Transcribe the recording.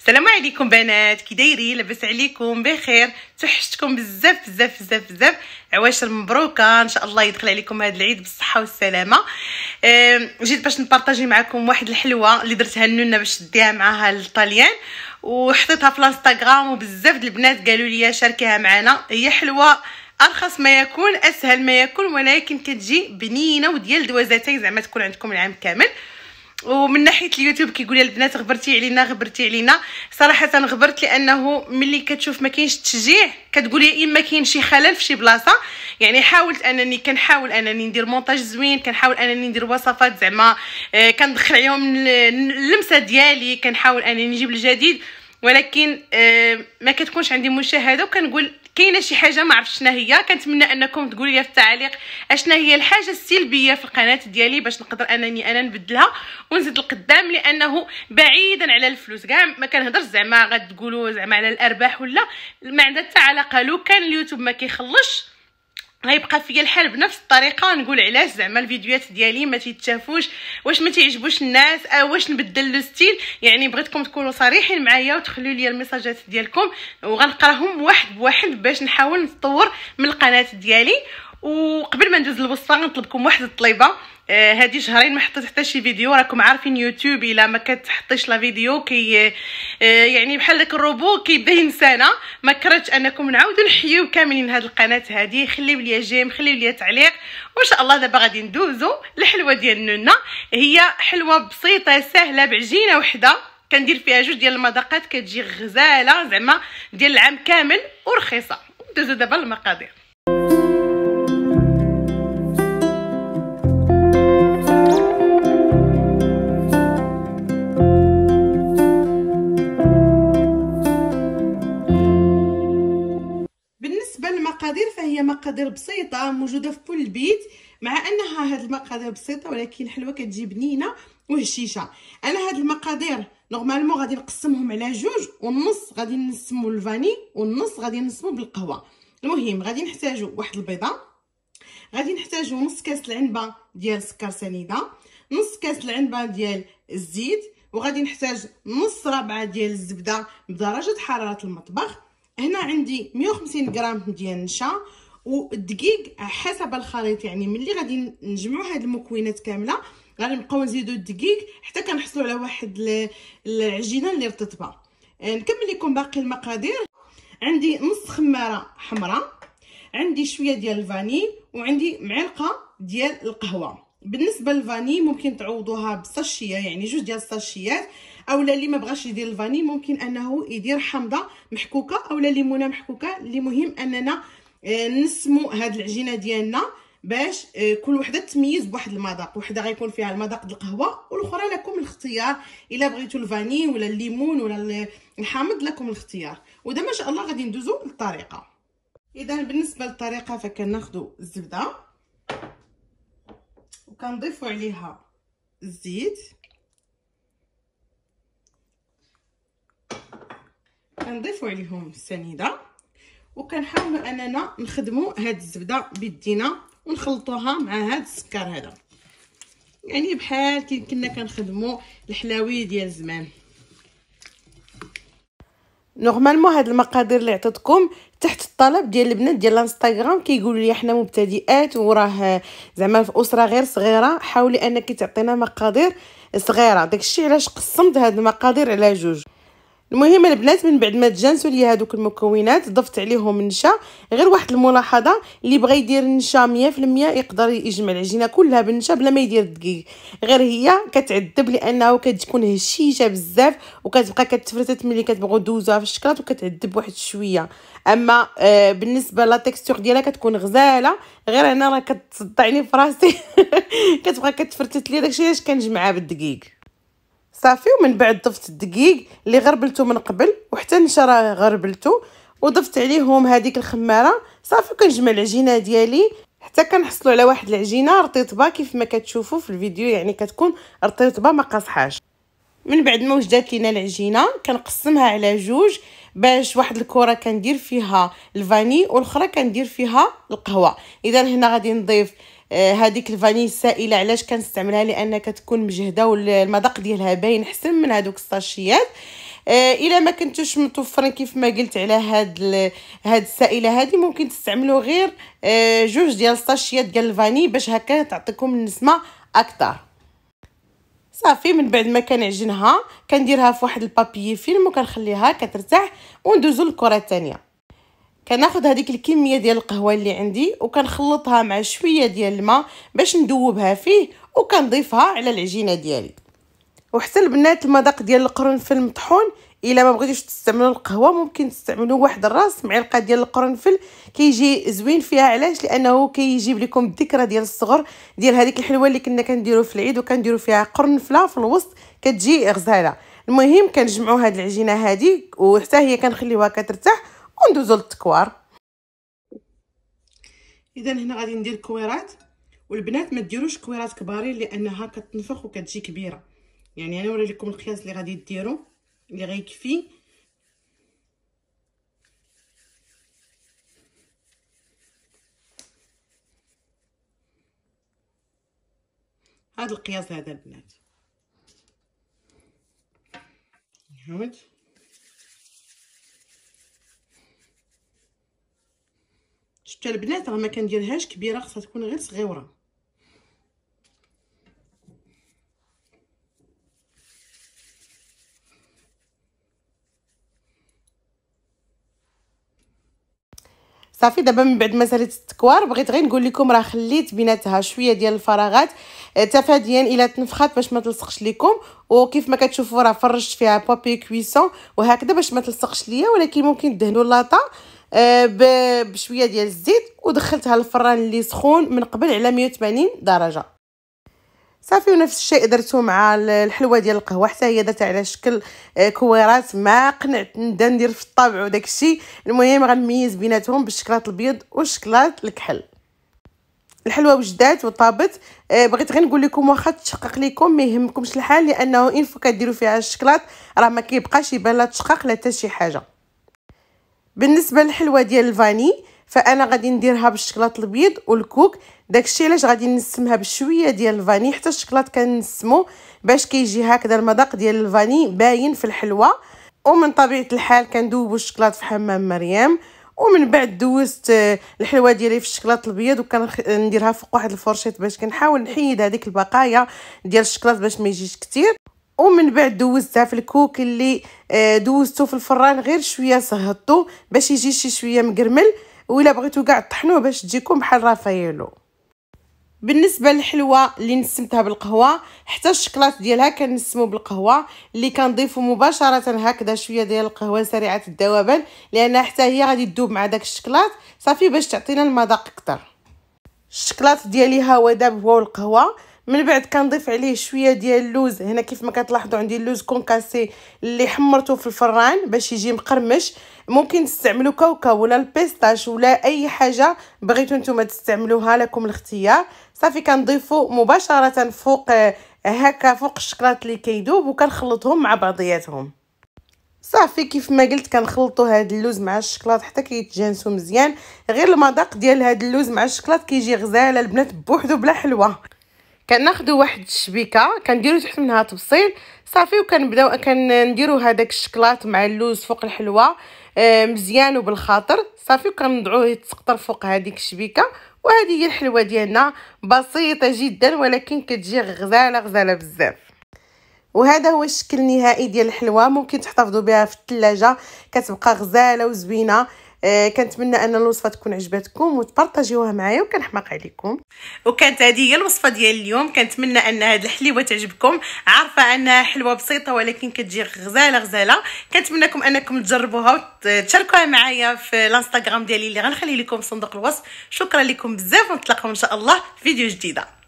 السلام عليكم بنات كي دايرين لاباس عليكم بخير توحشتكم بزاف بزاف بزاف بزاف عواشر مبروكه ان شاء الله يدخل عليكم هذا العيد بالصحه والسلامه جيت باش نبارطاجي معكم واحد الحلوه اللي درتها النونه باش ديها معاها للطاليان وحطيتها في الانستغرام وبزاف د البنات قالوا لي شاركيها معنا هي حلوه ارخص ما يكون اسهل ما يكون ولكن كتجي بنينه وديال دوازاتين زعما تكون عندكم العام كامل ومن ناحيه اليوتيوب كيقول لي البنات غبرتي علينا غبرتي علينا صراحه غبرت لانه ملي كتشوف ما كاينش تشجيع كتقول يا اما إيه كاين شي خلل في شي بلاصه يعني حاولت انني كنحاول انني ندير مونتاج زوين كنحاول انني ندير وصفات زعما آه، كندخل عليهم اللمسه ديالي كنحاول انني نجيب الجديد ولكن آه ما كتكونش عندي مشاهده وكنقول كاينه شي حاجه ما عرفتش شنو هي كنتمنى انكم تقولوا لي في التعليق اشنا هي الحاجه السلبيه في القناه ديالي باش نقدر انني انا نبدلها ونزيد القدام لانه بعيدا على الفلوس كاع ما كنهضرش زعما غتقولوا زعما على الارباح ولا ما عندها حتى علاقه لو كان اليوتيوب ما كيخلصش غيبقى فيا الحال بنفس الطريقه نقول علاش زعما الفيديوهات ديالي ما تيتشافوش واش ما تيعجبوش الناس او آه، واش نبدل لو ستيل يعني بغيتكم تكونوا صريحين معايا وتخليوا لي الميساجات ديالكم وغنقراهم واحد بواحد باش نحاول نتطور من القناه ديالي وقبل ما ندوز للوصفه غنطلبكم واحد الطليبه آه، هادي شهرين ما حطيت حتى شي فيديو راكم عارفين يوتيوب الا ما كتحطيش لا فيديو كي آه يعني بحال داك الروبو كيبدا ينسانا ما كرهتش انكم نعاودو نحيو كاملين هاد القناه هادي خليو ليا جيم خليو ليا تعليق وان شاء الله دابا غادي ندوزو للحلوه ديال نونا هي حلوه بسيطه سهله بعجينه وحده كندير فيها جوج ديال المذاقات كتجي غزاله زعما ديال العام كامل ورخيصه ندوزو دابا للمقادير المقادير فهي مقادير بسيطه موجوده في كل بيت مع انها هاد المقادير بسيطه ولكن حلوة كتجي بنينه وهشيشه انا هاد المقادير نورمالمون غادي نقسمهم على جوج والنص غادي نسمو الفاني والنص غادي نسمو بالقهوه المهم غادي نحتاجو واحد البيضه غادي نحتاجو نص كاس العنبه ديال سكر سنيده نص كاس العنبه ديال الزيت وغادي نحتاج نص ربعه ديال الزبده بدرجه حراره المطبخ هنا عندي 150 غرام ديال النشا والدقيق حسب الخليط يعني ملي غادي نجمعوا هاد المكونات كامله غنبقاو نزيدو الدقيق حتى كنحصلوا على واحد العجينه اللي رطبه آه، نكمل لكم باقي المقادير عندي نص خماره حمراء عندي شويه ديال الفاني وعندي معلقه ديال القهوه بالنسبه للفاني ممكن تعوضوها بساشيه يعني جوج ديال الساشيات اولا اللي ما بغاش يدير الفاني ممكن انه يدير حمضه محكوكه اولا ليمونه محكوكه اللي مهم اننا آه، نسمو هاد العجينه ديالنا باش آه، كل وحده تميز بواحد المذاق وحده غيكون فيها المذاق ديال القهوه والاخرى لكم الاختيار الا بغيتو الفاني ولا الليمون ولا الحامض لكم الاختيار وده ما شاء الله غادي ندوزو للطريقه اذا بالنسبه للطريقه فكناخذوا الزبده وكنضيف عليها الزيت كنضيف عليهم السنيده وكنحاولوا اننا نخدموا هاد الزبده بيدينا ونخلطوها مع هاد السكر هذا يعني بحال كي كنا كنخدموا الحلاوي ديال زمان نورمالمون هاد المقادير اللي عطيتكم تحت الطلب ديال البنات ديال الانستغرام كيقولوا لي حنا مبتدئات وراه زعما في اسره غير صغيره حاولي انك تعطينا مقادير صغيره داكشي علاش قسمت هاد المقادير على جوج المهم البنات من بعد ما تجانسوا لي هذوك المكونات ضفت عليهم نشا غير واحد الملاحظه اللي بغى يدير نشا 100% يقدر يجمع العجينه كلها بالنشا بلا ما يدير الدقيق غير هي كتعذب لانه كتكون هشيشه بزاف وكتبقى كتفرتت ملي كتبغوا دوزوها في الشكلاط وكتعذب واحد شويه اما آه بالنسبه لا تيكستور ديالها كتكون غزاله غير انا راه كتصدعني فراسي كتبقى كتفرتت لي داكشي علاش كنجمعها بالدقيق صافي ومن بعد ضفت الدقيق اللي غربلته من قبل وحتى نشا راه غربلته وضفت عليهم هذيك الخماره صافي كنجمع العجينه ديالي حتى كنحصلوا على واحد العجينه رطيطبه كيف ما كتشوفوا في الفيديو يعني كتكون رطيطبه ما قاصحاش من بعد ما وجدات لينا العجينه كنقسمها على جوج باش واحد الكره كندير فيها الفاني والاخرى كندير فيها القهوه اذا هنا غادي نضيف آه، هذيك الفاني السائله علاش كنستعملها لان كتكون مجهده والمذاق ديالها باين حسن من هذوك الساشيات آه، الا ما كنتوش متوفرين كيف ما قلت على هاد هاد السائله هادي ممكن تستعملوا غير آه، جوج ديال الساشيات ديال الفاني باش هكا تعطيكم النسمه اكثر صافي من بعد ما كنعجنها كنديرها في واحد البابيي فيلم وكنخليها كترتاح وندوزو للكره الثانيه كناخذ هذيك الكميه ديال القهوه اللي عندي وكنخلطها مع شويه ديال الماء باش ندوبها فيه وكنضيفها على العجينه ديالي وحتى البنات المذاق ديال القرنفل مطحون الا ما بغيتوش تستعملوا القهوه ممكن تستعملوا واحد الراس معلقه ديال القرنفل كيجي زوين فيها علاش لانه كيجيب كي لكم الذكرى ديال الصغر ديال هذيك الحلوه اللي كنا كنديرو في العيد وكنديروا فيها قرنفله في الوسط كتجي غزاله المهم كنجمعوا هاد العجينه هذه وحتى هي كنخليوها كترتاح وندوزو للتكوار اذا هنا غادي ندير كويرات والبنات ما ديروش كويرات كبارين لانها كتنفخ وكتجي كبيره يعني انا وريت لكم القياس اللي غادي ديروا اللي غيكفي هذا القياس هذا البنات هاوت حتى البنات راه ما كنديرهاش كبيره خصها تكون غير صغيره صافي دابا من بعد ما سالت التكوار بغيت غير نقول لكم راه خليت بيناتها شويه ديال الفراغات آه، تفاديا الى تنفخات باش ما تلصقش لكم وكيف ما كتشوفوا راه فرشت فيها بابي كويسون وهكذا باش ما تلصقش ليا ولكن ممكن تدهنوا لاطا آه، بشويه ديال الزيت ودخلتها للفران اللي سخون من قبل على 180 درجه صافي ونفس الشيء درتو مع الحلوه ديال القهوه حتى هي درتها على شكل آه، كويرات ما قنعت نبدا ندير في الطابع وداك الشيء المهم غنميز بيناتهم بالشكلاط البيض والشكلاط الكحل الحلوه وجدات وطابت آه، بغيت غير نقول لكم واخا تشقق لكم ما يهمكمش الحال لانه ان فوا كديروا فيها الشكلاط راه ما كيبقاش يبان لا تشقق لا حتى شي حاجه بالنسبه للحلوه ديال الفاني فانا غادي نديرها بالشكلاط البيض والكوك داكشي علاش غادي نسمها بشويه ديال الفاني حتى الشكلاط كنسمو باش كيجي هكذا المذاق ديال الفاني باين في الحلوه ومن طبيعه الحال كندوبو الشكلاط في حمام مريم ومن بعد دوزت آه، الحلوه ديالي في الشكلاط البيض وكنديرها فوق واحد الفرشيط باش كنحاول نحيد هذيك البقايا ديال الشكلاط باش ما يجيش كتير ومن بعد دوزتها في الكوك اللي آه، دوزته في الفران غير شويه صهضته باش يجي شي شويه مقرمل ولا بغيتو كاع طحنوه باش تجيكم بحال رافايلو بالنسبه للحلوه اللي نسمتها بالقهوه حتى الشكلاط ديالها كنسمو بالقهوه اللي كنضيفو مباشره هكذا شويه ديال القهوه سريعه الذوبان لان حتى هي غادي تذوب مع داك الشكلاط صافي باش تعطينا المذاق اكثر الشكلاط ديالي هو دابا هو القهوه من بعد كنضيف عليه شويه ديال اللوز هنا كيف ما كتلاحظوا عندي اللوز كونكاسي اللي حمرته في الفران باش يجي مقرمش ممكن تستعملوا كاوكاو ولا البيستاش ولا اي حاجه بغيتو نتوما تستعملوها لكم الاختيار صافي كنضيفو مباشره فوق آه، هكا فوق الشكلاط اللي كيدوب وكنخلطهم مع بعضياتهم صافي كيف ما قلت كنخلطوا هاد اللوز مع الشكلاط حتى كيتجانسوا مزيان غير المذاق ديال هاد اللوز مع الشكلاط كيجي غزال البنات بوحدو بلا حلوه كناخذوا واحد الشبيكه كنديروا تحت منها تبصيل صافي وكنبداو كنديروا هذاك الشكلاط مع اللوز فوق الحلوه آه، مزيان وبالخاطر صافي وكنضعوه يتسقطر فوق هذيك الشبيكه وهذه هي الحلوه ديالنا بسيطه جدا ولكن كتجي غزاله غزاله بزاف وهذا هو الشكل النهائي ديال الحلوه ممكن تحتفظوا بها في الثلاجه كتبقى غزاله وزوينه آه كنتمنى ان الوصفه تكون عجبتكم وتبارطاجيوها معايا وكنحماق عليكم وكانت هذه هي الوصفه ديال اليوم كنتمنى ان هذه الحليوه تعجبكم عارفه انها حلوه بسيطه ولكن كتجي غزاله غزاله كنتمنىكم انكم تجربوها وتشاركوها معايا في الانستغرام ديالي اللي غنخلي لكم في صندوق الوصف شكرا لكم بزاف ونتلاقاو ان شاء الله في فيديو جديده